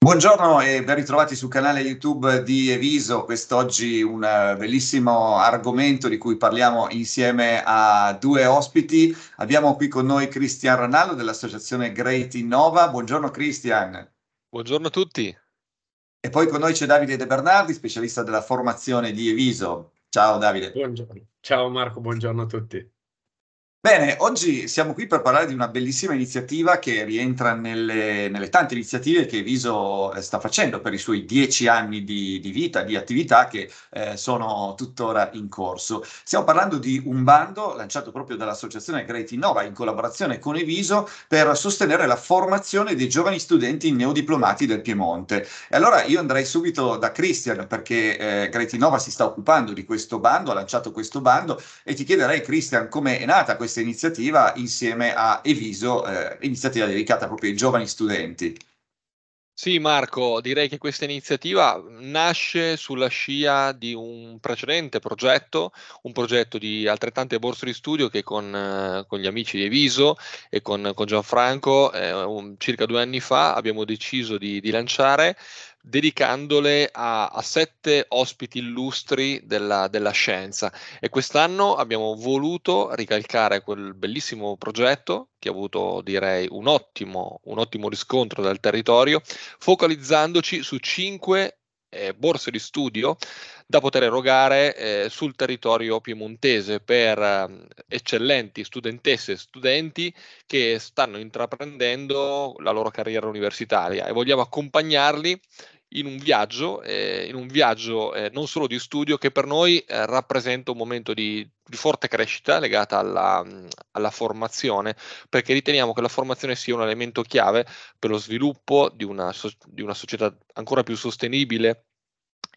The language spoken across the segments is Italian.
Buongiorno e ben ritrovati sul canale YouTube di Eviso. Quest'oggi un eh, bellissimo argomento di cui parliamo insieme a due ospiti. Abbiamo qui con noi Cristian Ranallo dell'associazione Great Innova. Buongiorno Cristian. Buongiorno a tutti. E poi con noi c'è Davide De Bernardi, specialista della formazione di Eviso. Ciao Davide. Buongiorno. Ciao Marco, buongiorno a tutti. Bene, oggi siamo qui per parlare di una bellissima iniziativa che rientra nelle, nelle tante iniziative che Viso eh, sta facendo per i suoi dieci anni di, di vita, di attività che eh, sono tuttora in corso. Stiamo parlando di un bando lanciato proprio dall'associazione Creati Nova in collaborazione con Eviso per sostenere la formazione dei giovani studenti neodiplomati del Piemonte. E allora io andrei subito da Christian perché eh, Creati Nova si sta occupando di questo bando, ha lanciato questo bando e ti chiederei Christian come è nata questa questa iniziativa insieme a Eviso, eh, iniziativa dedicata proprio ai giovani studenti. Sì Marco, direi che questa iniziativa nasce sulla scia di un precedente progetto, un progetto di altrettante borse di studio che con, eh, con gli amici di Eviso e con, con Gianfranco eh, un, circa due anni fa abbiamo deciso di, di lanciare dedicandole a, a sette ospiti illustri della, della, scienza e quest'anno abbiamo voluto ricalcare quel bellissimo progetto che ha avuto direi un ottimo, un ottimo riscontro dal territorio, focalizzandoci su cinque eh, borse di studio da poter erogare eh, sul territorio piemontese per eh, eccellenti studentesse e studenti che stanno intraprendendo la loro carriera universitaria e vogliamo accompagnarli in un viaggio, eh, in un viaggio eh, non solo di studio che per noi eh, rappresenta un momento di, di forte crescita legata alla, mm, alla, formazione, perché riteniamo che la formazione sia un elemento chiave per lo sviluppo di una, di una società ancora più sostenibile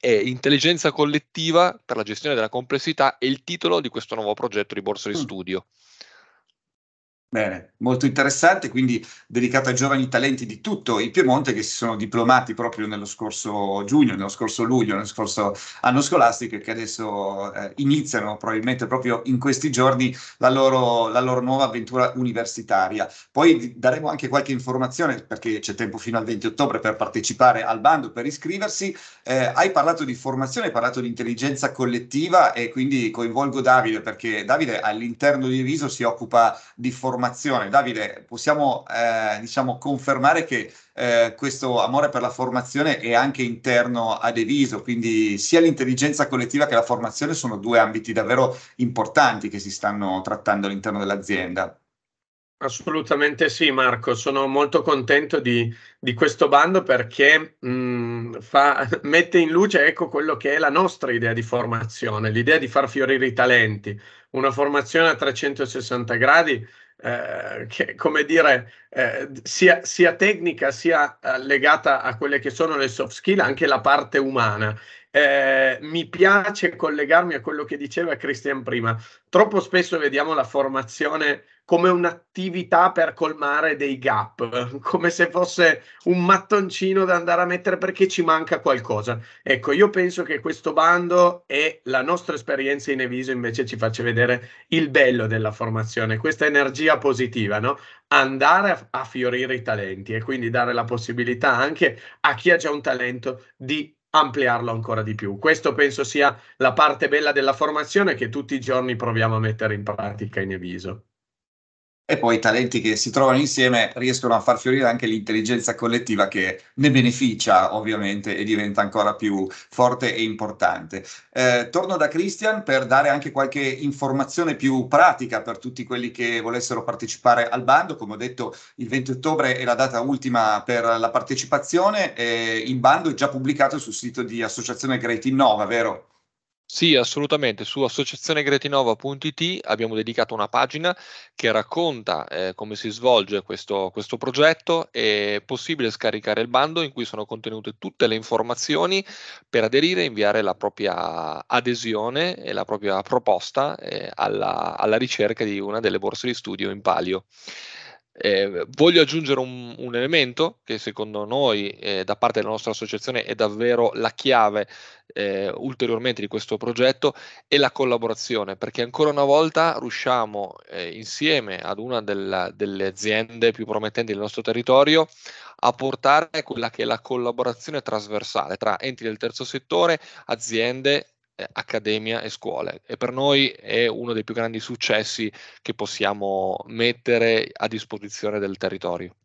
e intelligenza collettiva per la gestione della complessità è il titolo di questo nuovo progetto di borsa di mm. studio. Mm. Bene, molto interessante, quindi dedicato a giovani talenti di tutto il Piemonte che si sono diplomati proprio nello scorso giugno, nello scorso luglio, nello scorso anno scolastico e che adesso eh, iniziano probabilmente proprio in questi giorni la loro, la loro, nuova avventura universitaria. Poi daremo anche qualche informazione perché c'è tempo fino al 20 ottobre per partecipare al bando, per iscriversi. Eh, hai parlato di formazione, hai parlato di intelligenza collettiva e quindi coinvolgo Davide perché Davide all'interno di Viso si occupa di formazione formazione. Davide, possiamo eh, diciamo, confermare che eh, questo amore per la formazione è anche interno a Deviso, quindi sia l'intelligenza collettiva che la formazione sono due ambiti davvero importanti che si stanno trattando all'interno dell'azienda. Assolutamente sì, Marco, sono molto contento di, di questo bando perché mh, mm, fa, mette in luce ecco, quello che è la nostra idea di formazione, l'idea di far fiorire i talenti, una formazione a 360 gradi eh, che, come dire, eh, sia, sia, tecnica sia eh, legata a quelle che sono le soft skill, anche la parte umana eh, mi piace collegarmi a quello che diceva Christian prima. Troppo spesso vediamo la formazione come un'attività per colmare dei gap, come se fosse un mattoncino da andare a mettere perché ci manca qualcosa. Ecco, io penso che questo bando e la nostra esperienza in Eviso invece ci faccia vedere il bello della formazione, questa energia positiva, no? andare a, a fiorire i talenti e quindi dare la possibilità anche a chi ha già un talento di ampliarlo ancora di più. Questo penso sia la parte bella della formazione che tutti i giorni proviamo a mettere in pratica in Eviso e poi i talenti che si trovano insieme riescono a far fiorire anche l'intelligenza collettiva che ne beneficia ovviamente e diventa ancora più forte e importante. Eh, torno da Christian per dare anche qualche informazione più pratica per tutti quelli che volessero partecipare al bando. Come ho detto, il 20 ottobre è la data ultima per la partecipazione. Eh, il bando è già pubblicato sul sito di Associazione Great Innova, vero? Sì, assolutamente. Su associazionegretinova.it abbiamo dedicato una pagina che racconta eh, come si svolge questo, questo, progetto. È possibile scaricare il bando in cui sono contenute tutte le informazioni per aderire e inviare la propria adesione e la propria proposta eh, alla, alla ricerca di una delle borse di studio in palio. Eh, voglio aggiungere un, un, elemento che secondo noi eh, da parte della nostra associazione è davvero la chiave eh, ulteriormente di questo progetto è la collaborazione perché ancora una volta riusciamo eh, insieme ad una della, delle aziende più promettenti del nostro territorio a portare quella che è la collaborazione trasversale tra enti del terzo settore, aziende eh, accademia e scuole e per noi è uno dei più grandi successi che possiamo mettere a disposizione del territorio.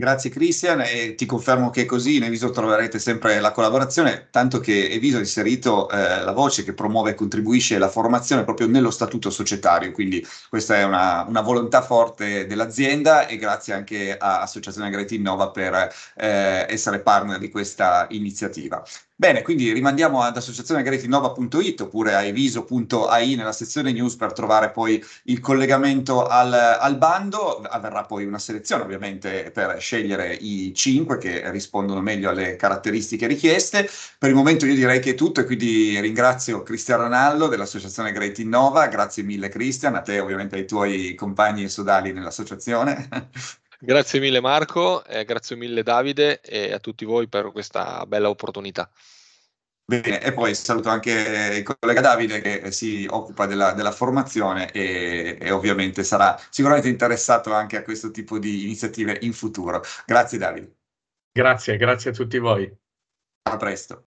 Grazie Cristian e ti confermo che così in Eviso troverete sempre la collaborazione, tanto che Eviso ha inserito eh, la voce che promuove e contribuisce alla formazione proprio nello statuto societario, quindi questa è una, una volontà forte dell'azienda e grazie anche a Associazione Greti Innova per eh, essere partner di questa iniziativa. Bene, quindi rimandiamo ad associazionegaretinova.it oppure a eviso.ai nella sezione news per trovare poi il collegamento al, al, bando. Avverrà poi una selezione ovviamente per scegliere i cinque che rispondono meglio alle caratteristiche richieste. Per il momento io direi che è tutto e quindi ringrazio Cristiano Ranallo dell'associazione Great Innova, grazie mille Cristian, a te ovviamente ai tuoi compagni sodali nell'associazione. Grazie mille Marco, eh, grazie mille Davide e a tutti voi per questa bella opportunità. Bene, e poi saluto anche il collega Davide che si occupa della, della formazione e, e, ovviamente sarà sicuramente interessato anche a questo tipo di iniziative in futuro. Grazie Davide. Grazie, grazie a tutti voi. A presto.